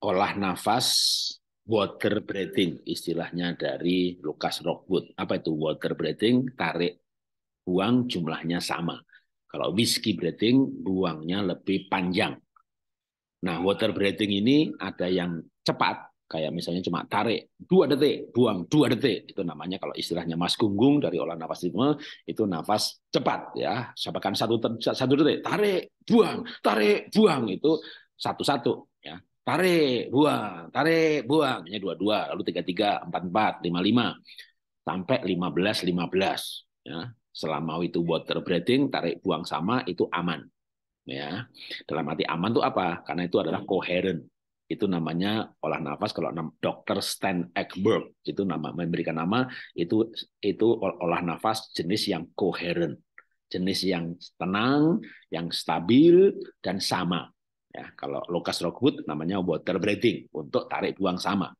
olah nafas water breathing istilahnya dari Lukas Rockwood. Apa itu water breathing? Tarik buang jumlahnya sama. Kalau whiskey breathing buangnya lebih panjang. Nah, water breathing ini ada yang cepat kayak misalnya cuma tarik dua detik, buang dua detik. Itu namanya kalau istilahnya Mas Gunggung dari olah nafas ritme itu nafas cepat ya. Sabakan satu satu detik, tarik, buang, tarik, buang itu satu-satu ya tarik buang tarik buang Ini dua dua lalu tiga tiga empat empat lima lima sampai lima belas lima belas ya selama itu water breathing tarik buang sama itu aman ya dalam arti aman itu apa karena itu adalah coherent itu namanya olah nafas kalau dokter Stan Ekberg itu nama memberikan nama itu itu olah nafas jenis yang coherent jenis yang tenang yang stabil dan sama Ya, kalau Lucas Rockwood namanya water breathing untuk tarik buang sama.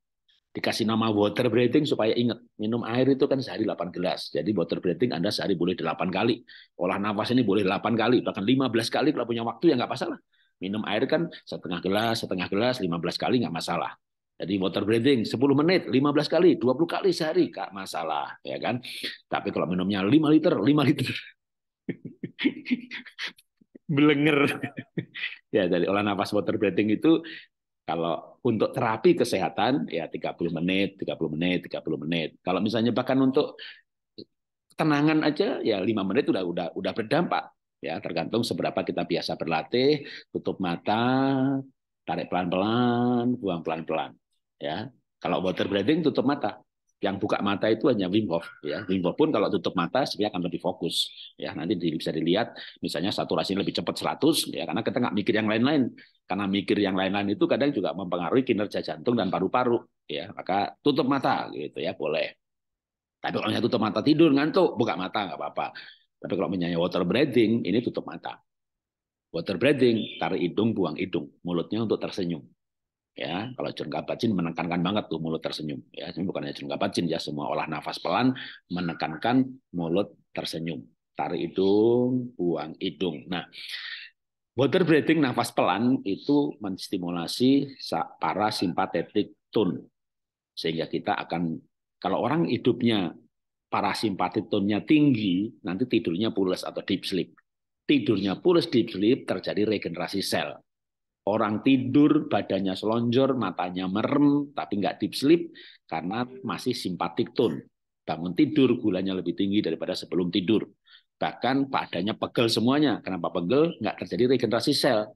Dikasih nama water breathing supaya ingat, minum air itu kan sehari 8 gelas. Jadi water breathing Anda sehari boleh 8 kali. Olah nafas ini boleh 8 kali, bahkan 15 kali kalau punya waktu ya nggak masalah. Minum air kan setengah gelas, setengah gelas, 15 kali nggak masalah. Jadi water breathing 10 menit, 15 kali, 20 kali sehari, nggak masalah, ya kan? Tapi kalau minumnya 5 liter, 5 liter. belenger. ya dari olah nafas water breathing itu kalau untuk terapi kesehatan ya 30 menit, 30 menit, 30 menit. Kalau misalnya bahkan untuk tenangan aja ya 5 menit udah udah udah berdampak ya tergantung seberapa kita biasa berlatih, tutup mata, tarik pelan-pelan, buang pelan-pelan ya. Kalau water breathing tutup mata yang buka mata itu hanya Wim Hof ya Wim Hof pun kalau tutup mata sebenarnya akan lebih fokus ya nanti bisa dilihat misalnya saturasi lebih cepat 100 ya karena kita nggak mikir yang lain-lain karena mikir yang lain-lain itu kadang juga mempengaruhi kinerja jantung dan paru-paru ya maka tutup mata gitu ya boleh tapi kalau hanya tutup mata tidur ngantuk buka mata nggak apa-apa tapi kalau menyanyi water breathing ini tutup mata water breathing tarik hidung buang hidung mulutnya untuk tersenyum ya kalau Chungka kapacin menekankan banget tuh mulut tersenyum ya ini bukan hanya Chungka kapacin ya semua olah nafas pelan menekankan mulut tersenyum tarik hidung buang hidung nah water breathing nafas pelan itu menstimulasi para simpatetik tone sehingga kita akan kalau orang hidupnya para simpatetik tone-nya tinggi nanti tidurnya pulas atau deep sleep tidurnya pulas deep sleep terjadi regenerasi sel Orang tidur, badannya selonjor, matanya merem, tapi nggak deep sleep karena masih simpatik tone. Bangun tidur, gulanya lebih tinggi daripada sebelum tidur. Bahkan badannya pegel semuanya. Kenapa pegel? Nggak terjadi regenerasi sel.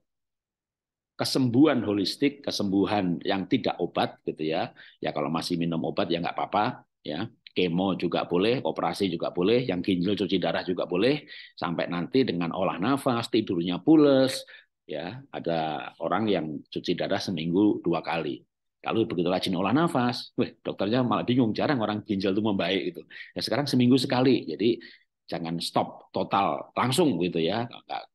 Kesembuhan holistik, kesembuhan yang tidak obat gitu ya. Ya kalau masih minum obat ya nggak apa-apa ya kemo juga boleh, operasi juga boleh, yang ginjal cuci darah juga boleh, sampai nanti dengan olah nafas, tidurnya pules, ya ada orang yang cuci darah seminggu dua kali kalau begitu rajin olah nafas, weh, dokternya malah bingung, jarang orang ginjal itu membaik itu. Ya sekarang seminggu sekali, jadi jangan stop total langsung gitu ya,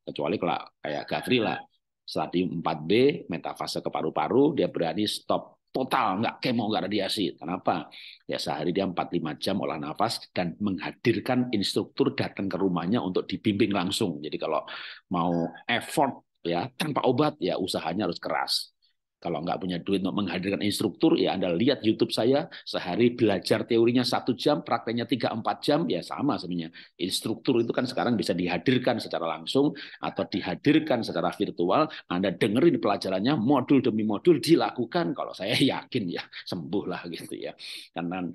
kecuali kalau kayak Gavri lah, stadium 4B, metafase ke paru-paru, dia berani stop total, nggak kemo, nggak radiasi. Kenapa? Ya sehari dia empat lima jam olah nafas dan menghadirkan instruktur datang ke rumahnya untuk dibimbing langsung. Jadi kalau mau effort ya tanpa obat ya usahanya harus keras kalau nggak punya duit untuk menghadirkan instruktur ya anda lihat YouTube saya sehari belajar teorinya satu jam prakteknya tiga empat jam ya sama sebenarnya instruktur itu kan sekarang bisa dihadirkan secara langsung atau dihadirkan secara virtual anda dengerin pelajarannya modul demi modul dilakukan kalau saya yakin ya sembuh lah gitu ya karena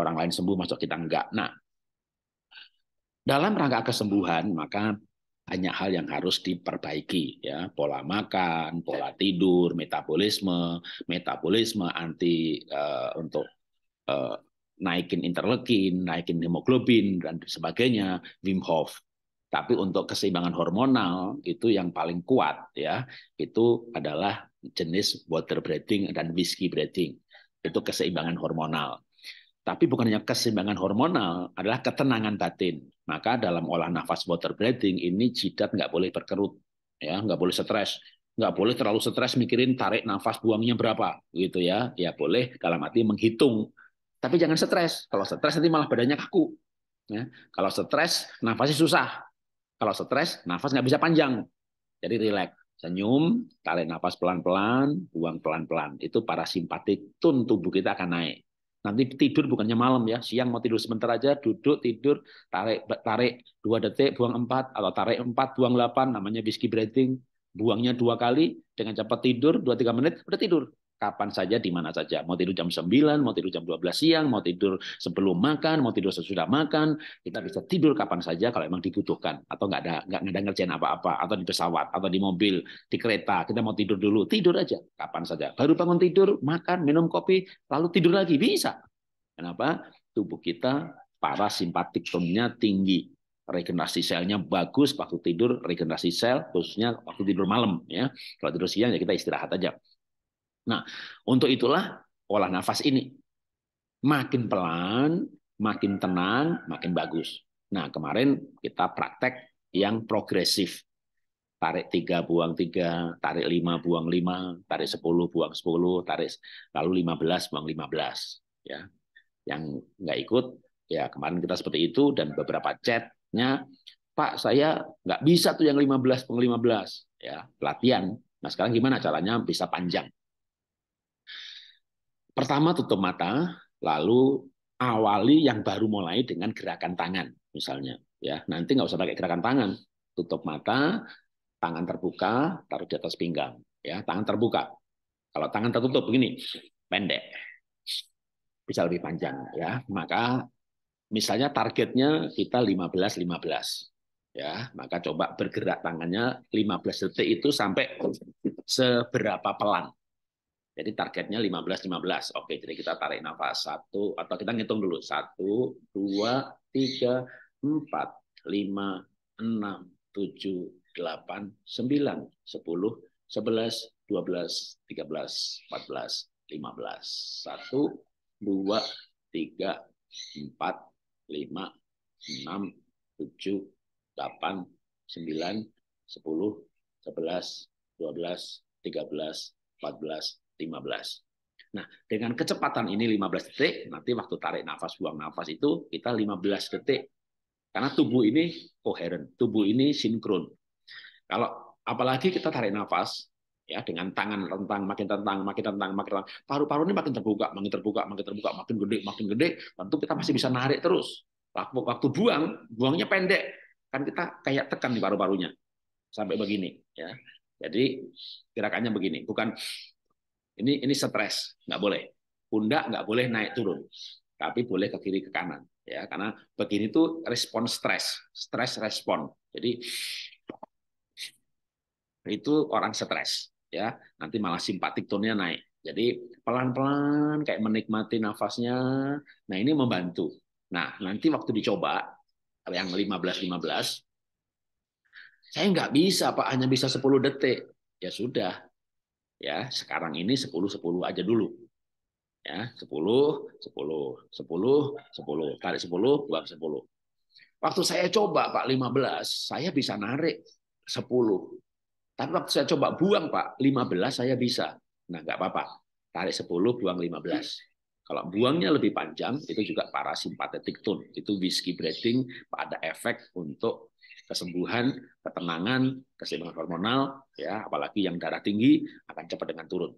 orang lain sembuh masuk kita nggak. nah dalam rangka kesembuhan maka banyak hal yang harus diperbaiki ya pola makan pola tidur metabolisme metabolisme anti uh, untuk uh, naikin interleukin naikin hemoglobin dan sebagainya Wim Hof tapi untuk keseimbangan hormonal itu yang paling kuat ya itu adalah jenis water breathing dan whiskey breathing itu keseimbangan hormonal tapi bukan hanya keseimbangan hormonal, adalah ketenangan batin. Maka dalam olah nafas water breathing ini jidat nggak boleh berkerut, ya nggak boleh stres, nggak boleh terlalu stres mikirin tarik nafas buangnya berapa, gitu ya. Ya boleh dalam arti menghitung, tapi jangan stres. Kalau stres nanti malah badannya kaku. Ya. Kalau stres nafasnya susah. Kalau stres nafas nggak bisa panjang. Jadi rileks senyum, tarik nafas pelan-pelan, buang pelan-pelan. Itu parasimpatik tun tubuh kita akan naik. Nanti tidur bukannya malam ya, siang mau tidur sebentar aja, duduk tidur, tarik tarik dua detik, buang empat atau tarik empat, buang delapan, namanya whiskey breathing buangnya dua kali dengan cepat tidur dua tiga menit udah tidur kapan saja di mana saja mau tidur jam 9 mau tidur jam 12 siang mau tidur sebelum makan mau tidur sesudah makan kita bisa tidur kapan saja kalau memang dibutuhkan atau nggak ada nggak ada ngerjain apa-apa atau di pesawat atau di mobil di kereta kita mau tidur dulu tidur aja kapan saja baru bangun tidur makan minum kopi lalu tidur lagi bisa kenapa tubuh kita parasimpatik tinggi regenerasi selnya bagus waktu tidur regenerasi sel khususnya waktu tidur malam ya kalau tidur siang ya kita istirahat aja nah untuk itulah olah nafas ini makin pelan makin tenang makin bagus nah kemarin kita praktek yang progresif tarik tiga buang tiga tarik lima buang lima tarik sepuluh buang sepuluh tarik lalu lima belas buang lima belas ya yang nggak ikut ya kemarin kita seperti itu dan beberapa chat Nya, Pak, saya nggak bisa tuh yang 15 peng 15 ya, latihan. Nah, sekarang gimana caranya bisa panjang? Pertama tutup mata, lalu awali yang baru mulai dengan gerakan tangan misalnya ya. Nanti nggak usah pakai gerakan tangan, tutup mata, tangan terbuka, taruh di atas pinggang ya, tangan terbuka. Kalau tangan tertutup begini, pendek. Bisa lebih panjang ya. Maka misalnya targetnya kita 15 15 ya maka coba bergerak tangannya 15 detik itu sampai seberapa pelan jadi targetnya 15 15 oke jadi kita tarik nafas satu atau kita ngitung dulu satu dua tiga empat lima enam tujuh delapan sembilan sepuluh sebelas dua belas tiga belas empat belas lima belas satu dua tiga empat lima, enam, tujuh, delapan, sembilan, sepuluh, sebelas, dua belas, tiga belas, empat belas, lima belas. Nah, dengan kecepatan ini 15 detik, nanti waktu tarik nafas, buang nafas itu kita 15 detik. Karena tubuh ini koheren, tubuh ini sinkron. Kalau apalagi kita tarik nafas, ya dengan tangan rentang makin rentang makin rentang makin rentang paru-paru ini makin terbuka makin terbuka makin terbuka makin gede makin gede tentu kita masih bisa narik terus waktu waktu buang buangnya pendek kan kita kayak tekan di paru-parunya sampai begini ya jadi gerakannya begini bukan ini ini stres nggak boleh pundak nggak boleh naik turun tapi boleh ke kiri ke kanan ya karena begini tuh respon stres stres respon jadi itu orang stres ya nanti malah simpatik tone naik jadi pelan-pelan kayak menikmati nafasnya nah ini membantu nah nanti waktu dicoba yang 15 15 saya nggak bisa pak hanya bisa 10 detik ya sudah ya sekarang ini 10 10 aja dulu ya 10 10 10 10 tarik 10 buang 10 waktu saya coba pak 15 saya bisa narik 10 tapi waktu saya coba buang, Pak, 15 saya bisa. Nah, nggak apa-apa. Tarik 10, buang 15. Kalau buangnya lebih panjang, itu juga parasimpatetik tone. Itu whiskey breathing pada efek untuk kesembuhan, ketenangan, keseimbangan hormonal, ya apalagi yang darah tinggi akan cepat dengan turun.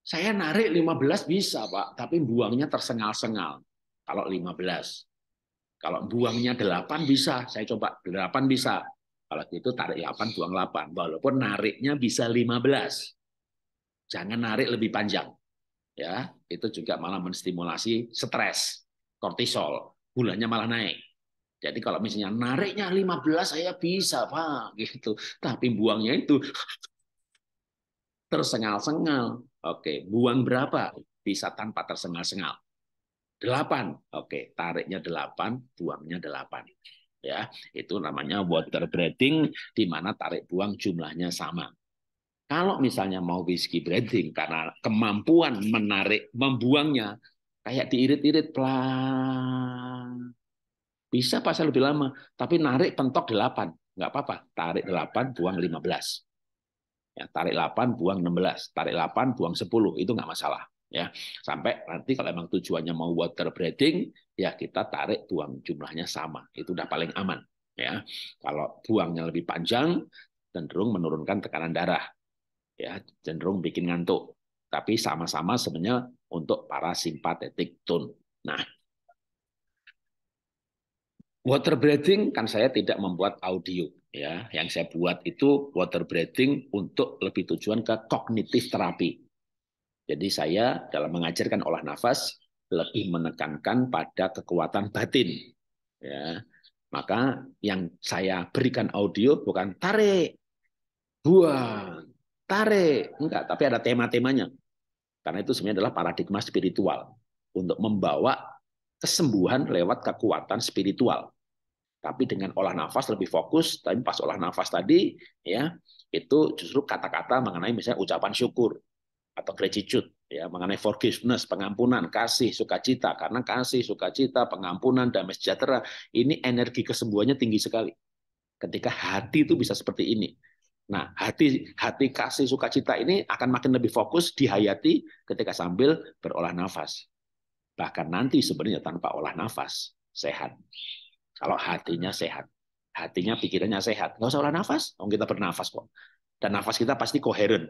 Saya narik 15 bisa, Pak, tapi buangnya tersengal-sengal. Kalau 15. Kalau buangnya 8 bisa, saya coba 8 bisa. Kalau itu tarik 8, buang 8. Walaupun nariknya bisa 15. Jangan narik lebih panjang. ya Itu juga malah menstimulasi stres, kortisol. Gulanya malah naik. Jadi kalau misalnya nariknya 15 saya bisa, Pak. gitu Tapi buangnya itu tersengal-sengal. Oke, buang berapa? Bisa tanpa tersengal-sengal. 8. Oke, tariknya 8, buangnya 8 ya itu namanya water breathing di mana tarik buang jumlahnya sama kalau misalnya mau whisky breathing karena kemampuan menarik membuangnya kayak diirit-irit pelan bisa pasal lebih lama tapi narik pentok delapan nggak apa-apa tarik delapan buang lima belas ya, tarik delapan buang enam belas tarik delapan buang sepuluh itu nggak masalah ya sampai nanti kalau emang tujuannya mau water breeding ya kita tarik tuang jumlahnya sama itu udah paling aman ya kalau buangnya lebih panjang cenderung menurunkan tekanan darah ya cenderung bikin ngantuk tapi sama-sama sebenarnya untuk para simpatetik tone nah water breathing kan saya tidak membuat audio ya yang saya buat itu water breathing untuk lebih tujuan ke kognitif terapi jadi saya dalam mengajarkan olah nafas lebih menekankan pada kekuatan batin. Ya, maka yang saya berikan audio bukan tarik, buang, tarik, enggak, tapi ada tema-temanya. Karena itu sebenarnya adalah paradigma spiritual untuk membawa kesembuhan lewat kekuatan spiritual. Tapi dengan olah nafas lebih fokus, tapi pas olah nafas tadi ya itu justru kata-kata mengenai misalnya ucapan syukur atau gratitude ya mengenai forgiveness, pengampunan, kasih, sukacita karena kasih, sukacita, pengampunan, damai sejahtera ini energi kesembuhannya tinggi sekali. Ketika hati itu bisa seperti ini. Nah, hati hati kasih sukacita ini akan makin lebih fokus dihayati ketika sambil berolah nafas. Bahkan nanti sebenarnya tanpa olah nafas sehat. Kalau hatinya sehat, hatinya pikirannya sehat. Nggak usah olah nafas, oh, kita bernafas kok. Dan nafas kita pasti koheren.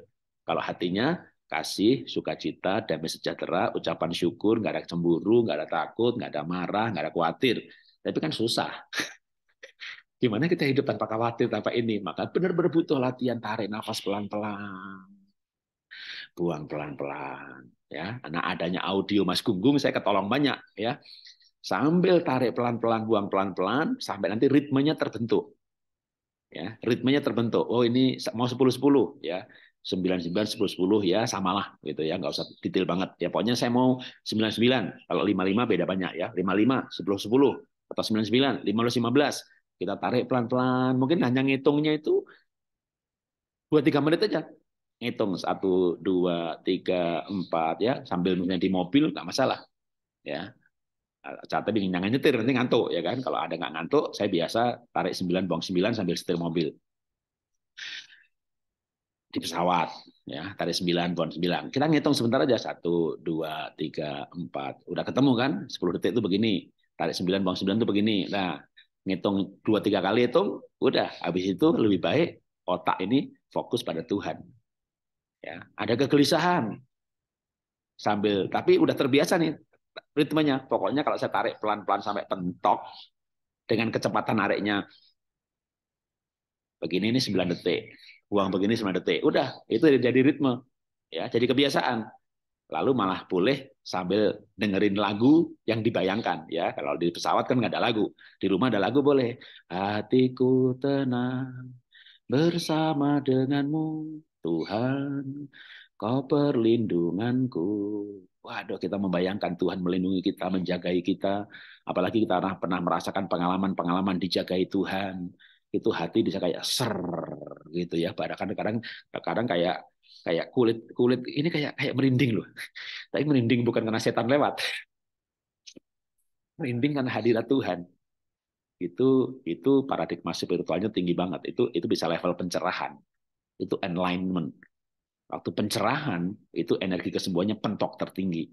Kalau hatinya kasih, sukacita, damai sejahtera, ucapan syukur, nggak ada cemburu, nggak ada takut, nggak ada marah, nggak ada khawatir. Tapi kan susah. Gimana kita hidup tanpa khawatir, tanpa ini? Maka benar-benar butuh latihan tarik nafas pelan-pelan. Buang pelan-pelan. ya Anak adanya audio Mas Gunggung, saya ketolong banyak. ya Sambil tarik pelan-pelan, buang pelan-pelan, sampai nanti ritmenya terbentuk. ya Ritmenya terbentuk. Oh ini mau sepuluh sepuluh ya sembilan sembilan sepuluh sepuluh ya samalah gitu ya nggak usah detail banget ya pokoknya saya mau sembilan sembilan kalau lima lima beda banyak ya lima lima sepuluh sepuluh atau sembilan sembilan 99 lima belas kita tarik pelan-pelan mungkin hanya ngitungnya itu dua tiga menit aja ngitung satu dua tiga empat ya sambil misalnya di mobil nggak masalah ya catat tapi jangan nyetir nanti ngantuk ya kan kalau ada nggak ngantuk saya biasa tarik sembilan buang sembilan sambil setir mobil di pesawat ya tadi 9 pon 9 kita ngitung sebentar aja 1 2 3 4 udah ketemu kan 10 detik itu begini tarik 9 pon 9 itu begini nah ngitung 2 3 kali itu udah habis itu lebih baik otak ini fokus pada Tuhan ya ada kegelisahan sambil tapi udah terbiasa nih ritmenya pokoknya kalau saya tarik pelan-pelan sampai pentok dengan kecepatan nariknya begini ini 9 detik buang begini 9 detik. Udah, itu jadi ritme. Ya, jadi kebiasaan. Lalu malah boleh sambil dengerin lagu yang dibayangkan ya. Kalau di pesawat kan nggak ada lagu. Di rumah ada lagu boleh. Hatiku tenang bersama denganmu Tuhan. Kau perlindunganku. Waduh, kita membayangkan Tuhan melindungi kita, menjagai kita. Apalagi kita pernah merasakan pengalaman-pengalaman dijagai Tuhan itu hati bisa kayak ser gitu ya bahkan kadang kadang kayak kayak kulit kulit ini kayak kayak merinding loh tapi merinding bukan karena setan lewat merinding karena hadirat Tuhan itu itu paradigma spiritualnya tinggi banget itu itu bisa level pencerahan itu enlightenment waktu pencerahan itu energi kesembuhannya pentok tertinggi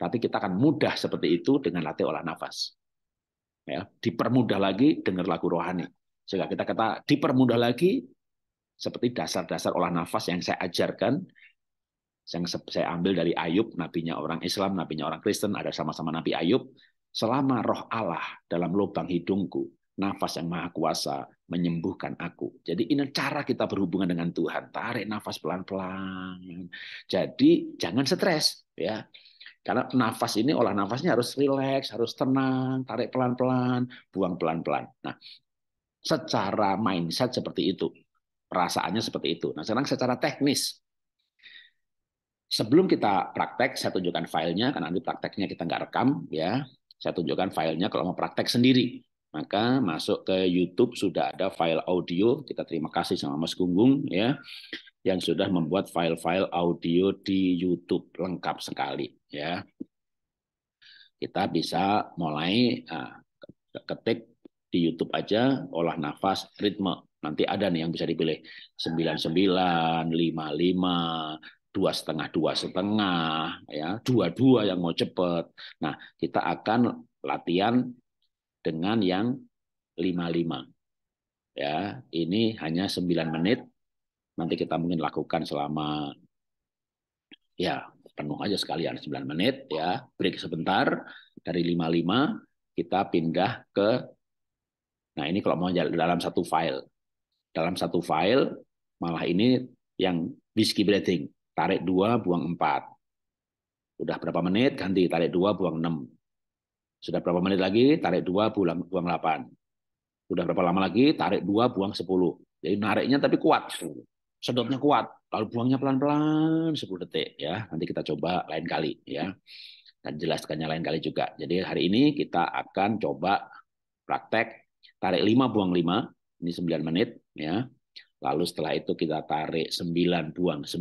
tapi kita akan mudah seperti itu dengan latih olah nafas ya dipermudah lagi dengar lagu rohani sehingga kita kata dipermudah lagi seperti dasar-dasar olah nafas yang saya ajarkan, yang saya ambil dari Ayub, nabinya orang Islam, nabinya orang Kristen, ada sama-sama Nabi Ayub. Selama roh Allah dalam lubang hidungku, nafas yang maha kuasa menyembuhkan aku. Jadi ini cara kita berhubungan dengan Tuhan. Tarik nafas pelan-pelan. Jadi jangan stres ya. Karena nafas ini olah nafasnya harus rileks, harus tenang, tarik pelan-pelan, buang pelan-pelan. Nah, secara mindset seperti itu. Perasaannya seperti itu. Nah, sekarang secara teknis. Sebelum kita praktek, saya tunjukkan filenya, karena nanti prakteknya kita nggak rekam. ya. Saya tunjukkan filenya kalau mau praktek sendiri. Maka masuk ke YouTube sudah ada file audio. Kita terima kasih sama Mas Gunggung ya yang sudah membuat file-file audio di YouTube lengkap sekali ya. Kita bisa mulai ah, ketik di YouTube aja olah nafas ritme nanti ada nih yang bisa dipilih sembilan sembilan, lima lima, dua setengah dua setengah ya dua dua yang mau cepet nah kita akan latihan dengan yang lima lima, ya ini hanya sembilan menit nanti kita mungkin lakukan selama ya penuh aja sekalian sembilan menit ya break sebentar dari lima lima, kita pindah ke Nah ini kalau mau dalam satu file, dalam satu file malah ini yang whiskey breathing, tarik dua buang empat. Udah berapa menit ganti tarik dua buang enam. Sudah berapa menit lagi tarik dua buang buang delapan. Sudah berapa lama lagi tarik dua buang sepuluh. Jadi nariknya tapi kuat, sedotnya kuat, lalu buangnya pelan-pelan 10 detik ya. Nanti kita coba lain kali ya dan jelaskannya lain kali juga. Jadi hari ini kita akan coba praktek tarik 5 buang 5, ini 9 menit ya. Lalu setelah itu kita tarik 9 buang 9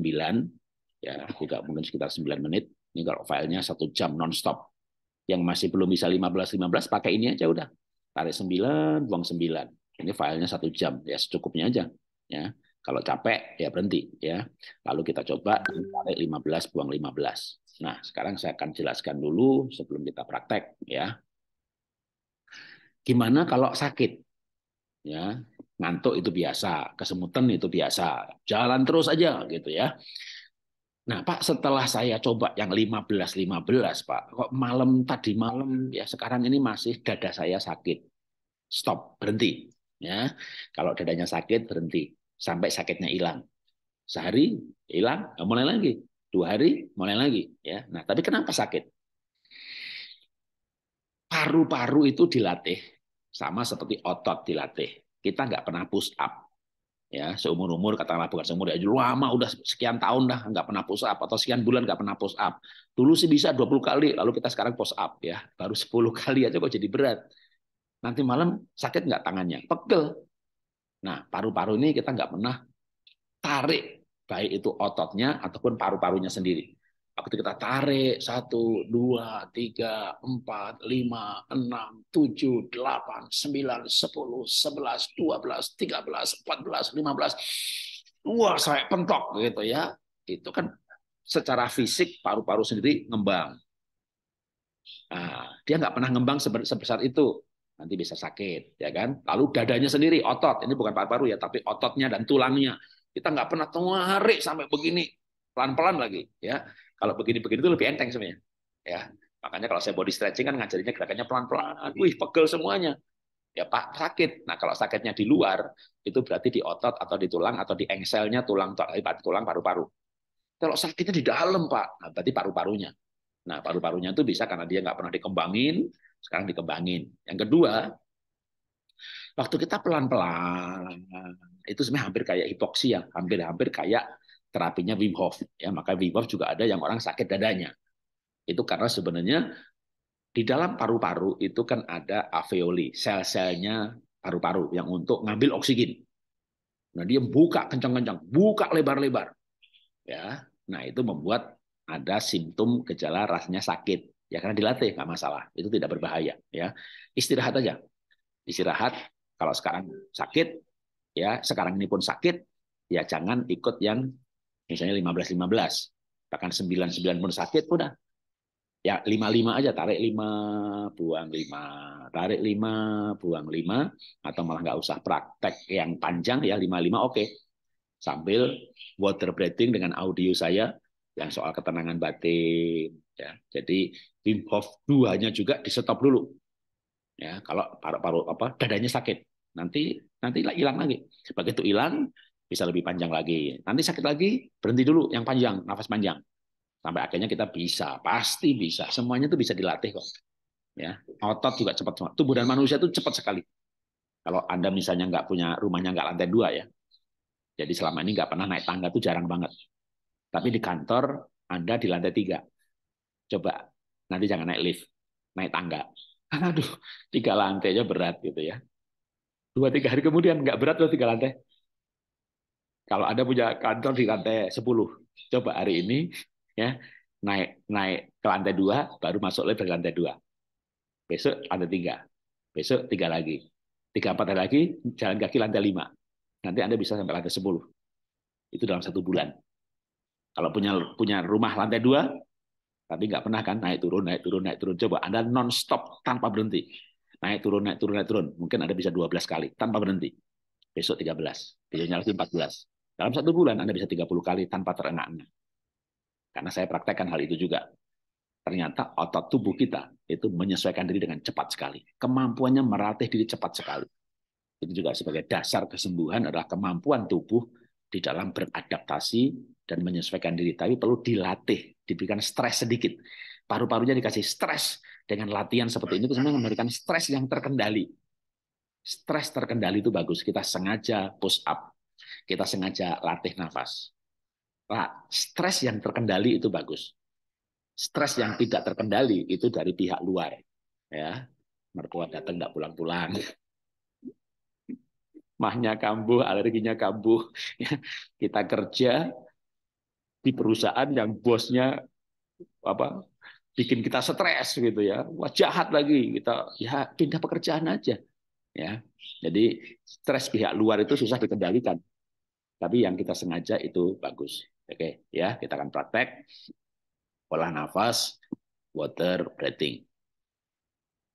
ya, juga mungkin sekitar 9 menit. Ini kalau filenya satu jam nonstop. Yang masih belum bisa 15 15 pakai ini aja udah. Tarik 9 buang 9. Ini filenya satu jam ya secukupnya aja ya. Kalau capek ya berhenti ya. Lalu kita coba tarik 15 buang 15. Nah, sekarang saya akan jelaskan dulu sebelum kita praktek ya. Gimana kalau sakit? Ya, ngantuk itu biasa, kesemutan itu biasa, jalan terus aja gitu ya. Nah Pak, setelah saya coba yang 15-15 Pak, kok malam tadi malam ya sekarang ini masih dada saya sakit. Stop, berhenti. Ya, kalau dadanya sakit berhenti sampai sakitnya hilang. Sehari hilang, mulai lagi. Dua hari mulai lagi. Ya, nah tapi kenapa sakit? paru-paru itu dilatih sama seperti otot dilatih. Kita nggak pernah push up. Ya, seumur umur katakanlah bukan seumur ya lama udah sekian tahun dah nggak pernah push up atau sekian bulan nggak pernah push up. Dulu sih bisa 20 kali, lalu kita sekarang push up ya, baru 10 kali aja kok jadi berat. Nanti malam sakit nggak tangannya? Pegel. Nah, paru-paru ini kita nggak pernah tarik baik itu ototnya ataupun paru-parunya sendiri. Waktu kita tarik, satu, dua, tiga, empat, lima, enam, tujuh, delapan, sembilan, sepuluh, sebelas, dua belas, tiga belas, empat belas, lima belas. Wah, saya pentok gitu ya. Itu kan secara fisik paru-paru sendiri ngembang. Nah, dia nggak pernah ngembang sebesar itu. Nanti bisa sakit, ya kan? Lalu dadanya sendiri, otot. Ini bukan paru-paru ya, tapi ototnya dan tulangnya. Kita nggak pernah tarik sampai begini pelan-pelan lagi ya kalau begini-begini itu lebih enteng sebenarnya. Ya, makanya kalau saya body stretching kan ngajarinya gerakannya pelan-pelan. Wih, pegel semuanya. Ya Pak sakit. Nah kalau sakitnya di luar itu berarti di otot atau di tulang atau di engselnya tulang eh, tulang paru-paru. Kalau sakitnya di dalam Pak, nah, berarti paru-parunya. Nah paru-parunya itu bisa karena dia nggak pernah dikembangin, sekarang dikembangin. Yang kedua, waktu kita pelan-pelan itu sebenarnya hampir kayak hipoksia, ya, hampir-hampir kayak terapinya Wim Hof ya maka Wim Hof juga ada yang orang sakit dadanya itu karena sebenarnya di dalam paru-paru itu kan ada alveoli sel-selnya paru-paru yang untuk ngambil oksigen nah dia buka kencang-kencang buka lebar-lebar ya nah itu membuat ada simptom gejala rasanya sakit ya karena dilatih nggak masalah itu tidak berbahaya ya istirahat aja istirahat kalau sekarang sakit ya sekarang ini pun sakit ya jangan ikut yang misalnya 15-15 bahkan sembilan sembilan pun sakit pun dah ya 55 aja tarik 5 buang 5 tarik 5 buang 5 atau malah nggak usah praktek yang panjang ya 55 oke okay. sambil water breathing dengan audio saya yang soal ketenangan batin ya jadi Wim Hof 2 juga di stop dulu ya kalau paru-paru apa dadanya sakit nanti nanti hilang lagi sebagai begitu hilang bisa lebih panjang lagi. Nanti sakit lagi, berhenti dulu yang panjang, nafas panjang. Sampai akhirnya kita bisa, pasti bisa. Semuanya itu bisa dilatih kok. Ya, otot juga cepat. semua, Tubuh dan manusia itu cepat sekali. Kalau Anda misalnya nggak punya rumahnya nggak lantai dua ya, jadi selama ini nggak pernah naik tangga tuh jarang banget. Tapi di kantor Anda di lantai tiga. Coba nanti jangan naik lift, naik tangga. aduh, tiga lantai aja berat gitu ya. Dua tiga hari kemudian nggak berat loh tiga lantai. Kalau Anda punya kantor di lantai 10, coba hari ini ya naik naik ke lantai dua, baru masuk lagi ke lantai dua. Besok lantai tiga, besok tiga lagi, tiga empat hari lagi jalan kaki lantai lima. Nanti Anda bisa sampai lantai sepuluh. Itu dalam satu bulan. Kalau punya punya rumah lantai dua, tapi nggak pernah kan naik turun naik turun naik turun. Coba Anda non-stop tanpa berhenti naik turun naik turun naik turun. Mungkin Anda bisa dua belas kali tanpa berhenti. Besok tiga 13, besoknya lagi belas. Dalam satu bulan Anda bisa 30 kali tanpa terengah-engah. Karena saya praktekkan hal itu juga. Ternyata otot tubuh kita itu menyesuaikan diri dengan cepat sekali. Kemampuannya meratih diri cepat sekali. Itu juga sebagai dasar kesembuhan adalah kemampuan tubuh di dalam beradaptasi dan menyesuaikan diri. Tapi perlu dilatih, diberikan stres sedikit. Paru-parunya dikasih stres dengan latihan seperti ini. Itu sebenarnya memberikan stres yang terkendali. Stres terkendali itu bagus. Kita sengaja push up, kita sengaja latih nafas. Nah, stres yang terkendali itu bagus. Stres yang tidak terkendali itu dari pihak luar. Ya, mertua datang nggak pulang-pulang. Mahnya kambuh, alerginya kambuh. Kita kerja di perusahaan yang bosnya apa bikin kita stres gitu ya wah jahat lagi kita ya pindah pekerjaan aja ya jadi stres pihak luar itu susah dikendalikan tapi yang kita sengaja itu bagus. Oke, ya, kita akan praktek. pola nafas, water breathing.